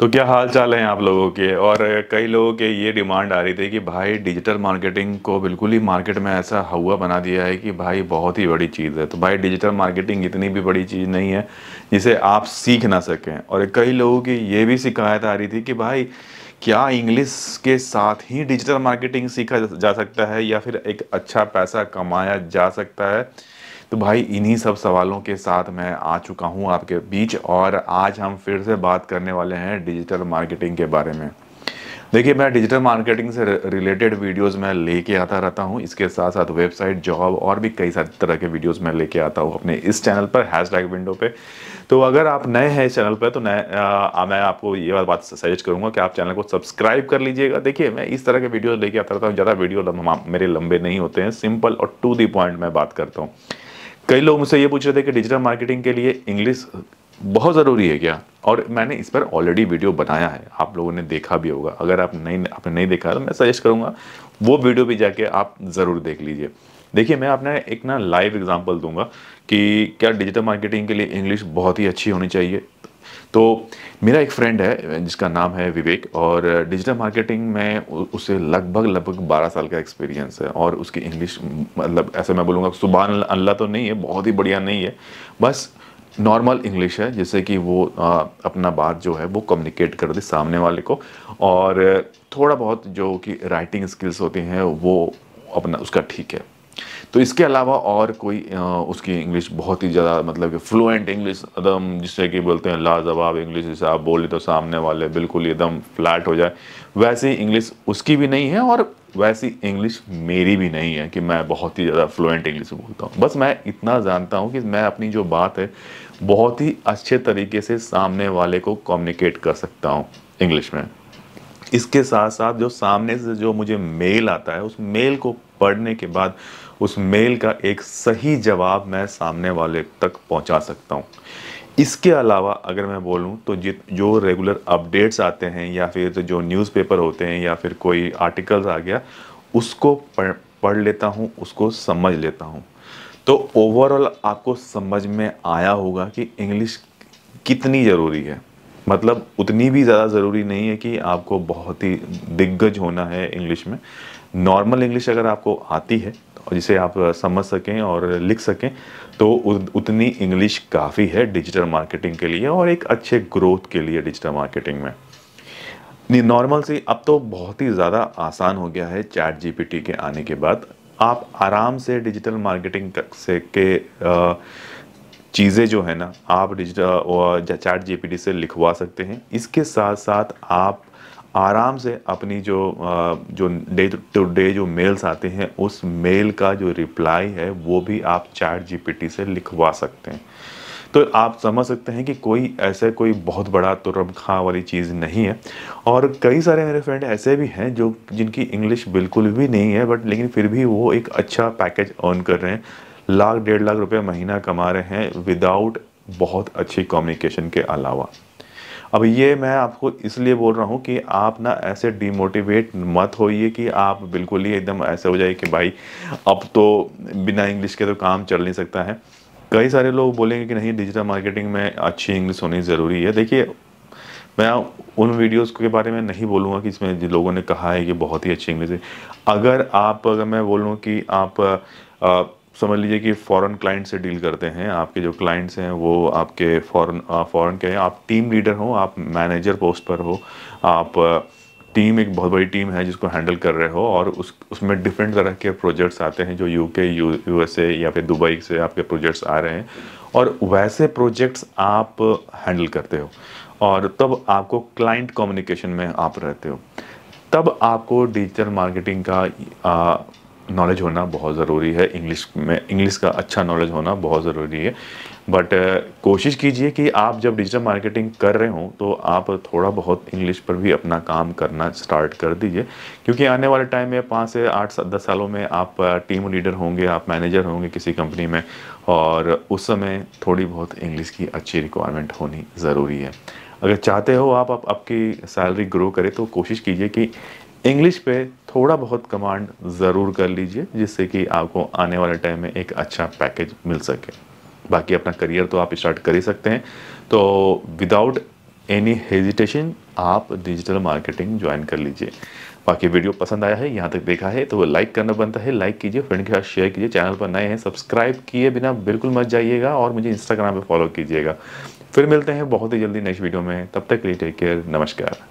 तो क्या हाल चाल है आप लोगों के और कई लोगों के ये डिमांड आ रही थी कि भाई डिजिटल मार्केटिंग को बिल्कुल ही मार्केट में ऐसा हवा बना दिया है कि भाई बहुत ही बड़ी चीज़ है तो भाई डिजिटल मार्केटिंग इतनी भी बड़ी चीज़ नहीं है जिसे आप सीख ना सकें और कई लोगों की ये भी शिकायत आ रही थी कि भाई क्या इंग्लिश के साथ ही डिजिटल मार्केटिंग सीखा जा सकता है या फिर एक अच्छा पैसा कमाया जा सकता है तो भाई इन्हीं सब सवालों के साथ मैं आ चुका हूँ आपके बीच और आज हम फिर से बात करने वाले हैं डिजिटल मार्केटिंग के बारे में देखिए मैं डिजिटल मार्केटिंग से रिलेटेड वीडियोस मैं लेके आता रहता हूँ इसके साथ साथ वेबसाइट जॉब और भी कई सारी तरह के वीडियोस मैं लेके आता हूँ अपने इस चैनल पर हैशटैग विंडो पे तो अगर आप नए हैं इस चैनल पर तो नए मैं आपको ये बात सजेस्ट करूँगा कि आप चैनल को सब्सक्राइब कर लीजिएगा देखिए मैं इस तरह के वीडियोज़ लेके आता रहता हूँ ज़्यादा वीडियो मेरे लंबे नहीं होते हैं सिंपल और टू दी पॉइंट मैं बात करता हूँ कई लोग मुझसे ये पूछ रहे थे कि डिजिटल मार्केटिंग के लिए इंग्लिश बहुत ज़रूरी है क्या और मैंने इस पर ऑलरेडी वीडियो बनाया है आप लोगों ने देखा भी होगा अगर आप नहीं आपने नहीं देखा तो मैं सजेस्ट करूँगा वो वीडियो भी जाके आप ज़रूर देख लीजिए देखिए मैं आपने एक ना लाइव एग्जांपल दूंगा कि क्या डिजिटल मार्केटिंग के लिए इंग्लिश बहुत ही अच्छी होनी चाहिए तो मेरा एक फ्रेंड है जिसका नाम है विवेक और डिजिटल मार्केटिंग में उसे लगभग लगभग 12 साल का एक्सपीरियंस है और उसकी इंग्लिश मतलब ऐसे मैं बोलूँगा सुबह अल्लाह तो नहीं है बहुत ही बढ़िया नहीं है बस नॉर्मल इंग्लिश है जैसे कि वो आ, अपना बात जो है वो कम्युनिकेट कर दे सामने वाले को और थोड़ा बहुत जो कि राइटिंग स्किल्स होती हैं वो अपना उसका ठीक है तो इसके अलावा और कोई आ, उसकी इंग्लिश बहुत ही ज़्यादा मतलब कि फ्लुएंट इंग्लिश एकदम जिससे कि बोलते हैं लाजवाब इंग्लिश जैसे आप बोले तो सामने वाले बिल्कुल एकदम फ्लैट हो जाए वैसी इंग्लिश उसकी भी नहीं है और वैसी इंग्लिश मेरी भी नहीं है कि मैं बहुत ही ज़्यादा फ्लुएंट इंग्लिश बोलता हूँ बस मैं इतना जानता हूँ कि मैं अपनी जो बात है बहुत ही अच्छे तरीके से सामने वाले को कम्युनिकेट कर सकता हूँ इंग्लिश में इसके साथ साथ जो सामने से जो मुझे मेल आता है उस मेल को पढ़ने के बाद उस मेल का एक सही जवाब मैं सामने वाले तक पहुंचा सकता हूं। इसके अलावा अगर मैं बोलूं तो जित जो रेगुलर अपडेट्स आते हैं या फिर तो जो न्यूज़पेपर होते हैं या फिर कोई आर्टिकल्स आ गया उसको पढ़ पढ़ लेता हूं उसको समझ लेता हूं तो ओवरऑल आपको समझ में आया होगा कि इंग्लिश कितनी ज़रूरी है मतलब उतनी भी ज़्यादा ज़रूरी नहीं है कि आपको बहुत ही दिग्गज होना है इंग्लिश में नॉर्मल इंग्लिश अगर आपको आती है तो जिसे आप समझ सकें और लिख सकें तो उतनी इंग्लिश काफ़ी है डिजिटल मार्केटिंग के लिए और एक अच्छे ग्रोथ के लिए डिजिटल मार्केटिंग में नॉर्मल सी अब तो बहुत ही ज़्यादा आसान हो गया है चैट जीपीटी के आने के बाद आप आराम से डिजिटल मार्केटिंग से के चीज़ें जो है ना आप डिजिटल चैट जीपीटी से लिखवा सकते हैं इसके साथ साथ आप आराम से अपनी जो जो डे टू तो डे जो मेल्स आते हैं उस मेल का जो रिप्लाई है वो भी आप चैट जीपीटी से लिखवा सकते हैं तो आप समझ सकते हैं कि कोई ऐसे कोई बहुत बड़ा तुरम खां वाली चीज़ नहीं है और कई सारे मेरे फ्रेंड ऐसे भी हैं जो जिनकी इंग्लिश बिल्कुल भी नहीं है बट लेकिन फिर भी वो एक अच्छा पैकेज अर्न कर रहे हैं लाख डेढ़ लाख रुपये महीना कमा रहे हैं विदाउट बहुत अच्छी कम्युनिकेशन के अलावा अब ये मैं आपको इसलिए बोल रहा हूँ कि आप ना ऐसे डिमोटिवेट मत होइए कि आप बिल्कुल ही एकदम ऐसे हो जाए कि भाई अब तो बिना इंग्लिश के तो काम चल नहीं सकता है कई सारे लोग बोलेंगे कि नहीं डिजिटल मार्केटिंग में अच्छी इंग्लिश होनी ज़रूरी है देखिए मैं उन वीडियोस के बारे में नहीं बोलूँगा कि इसमें जिन लोगों ने कहा है कि बहुत ही अच्छी इंग्लिश है अगर आप अगर मैं बोलूँ कि आप आ, समझ लीजिए कि फ़ॉरेन क्लाइंट से डील करते हैं आपके जो क्लाइंट्स हैं वो आपके फ़ॉरेन फ़ॉरेन के हैं आप टीम लीडर हो आप मैनेजर पोस्ट पर हो आप टीम एक बहुत बड़ी टीम है जिसको हैंडल कर रहे हो और उस उसमें डिफरेंट तरह के प्रोजेक्ट्स आते हैं जो यूके यूएसए या फिर दुबई से आपके प्रोजेक्ट्स आ रहे हैं और वैसे प्रोजेक्ट्स आप हैंडल करते हो और तब आपको क्लाइंट कम्युनिकेशन में आप रहते हो तब आपको डिजिटल मार्केटिंग का आ, नॉलेज होना बहुत ज़रूरी है इंग्लिश में इंग्लिश का अच्छा नॉलेज होना बहुत ज़रूरी है बट uh, कोशिश कीजिए कि आप जब डिजिटल मार्केटिंग कर रहे हों तो आप थोड़ा बहुत इंग्लिश पर भी अपना काम करना स्टार्ट कर दीजिए क्योंकि आने वाले टाइम में पाँच से आठ दस सालों में आप टीम uh, लीडर होंगे आप मैनेजर होंगे किसी कंपनी में और उस समय थोड़ी बहुत इंग्लिश की अच्छी रिक्वायरमेंट होनी ज़रूरी है अगर चाहते हो आप, आपकी सैलरी ग्रो करें तो कोशिश कीजिए कि इंग्लिश पे थोड़ा बहुत कमांड ज़रूर कर लीजिए जिससे कि आपको आने वाले टाइम में एक अच्छा पैकेज मिल सके बाकी अपना करियर तो आप स्टार्ट कर ही सकते हैं तो विदाउट एनी हेजिटेशन आप डिजिटल मार्केटिंग ज्वाइन कर लीजिए बाकी वीडियो पसंद आया है यहाँ तक देखा है तो लाइक करना बनता है लाइक कीजिए फ्रेंड के साथ शेयर कीजिए चैनल पर नए हैं सब्सक्राइब किए बिना बिल्कुल मत जाइएगा और मुझे इंस्टाग्राम पे फॉलो कीजिएगा फिर मिलते हैं बहुत ही जल्दी नेक्स्ट वीडियो में तब तक के लिए टेक केयर नमस्कार